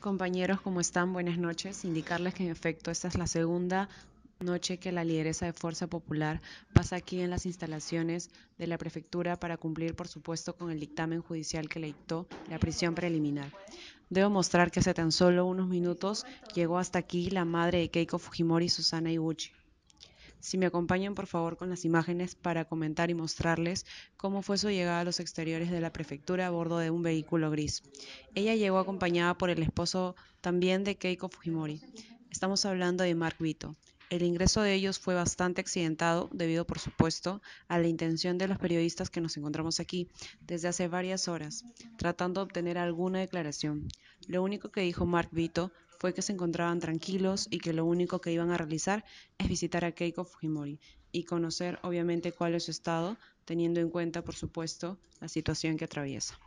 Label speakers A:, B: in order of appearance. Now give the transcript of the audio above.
A: Compañeros, ¿cómo están? Buenas noches. Indicarles que en efecto esta es la segunda noche que la lideresa de Fuerza Popular pasa aquí en las instalaciones de la prefectura para cumplir, por supuesto, con el dictamen judicial que le dictó la prisión preliminar. Debo mostrar que hace tan solo unos minutos llegó hasta aquí la madre de Keiko Fujimori, Susana Iguchi. Si me acompañan por favor con las imágenes para comentar y mostrarles cómo fue su llegada a los exteriores de la prefectura a bordo de un vehículo gris. Ella llegó acompañada por el esposo también de Keiko Fujimori. Estamos hablando de Mark Vito. El ingreso de ellos fue bastante accidentado debido, por supuesto, a la intención de los periodistas que nos encontramos aquí desde hace varias horas, tratando de obtener alguna declaración. Lo único que dijo Mark Vito fue que se encontraban tranquilos y que lo único que iban a realizar es visitar a Keiko Fujimori y conocer obviamente cuál es su estado, teniendo en cuenta, por supuesto, la situación que atraviesa.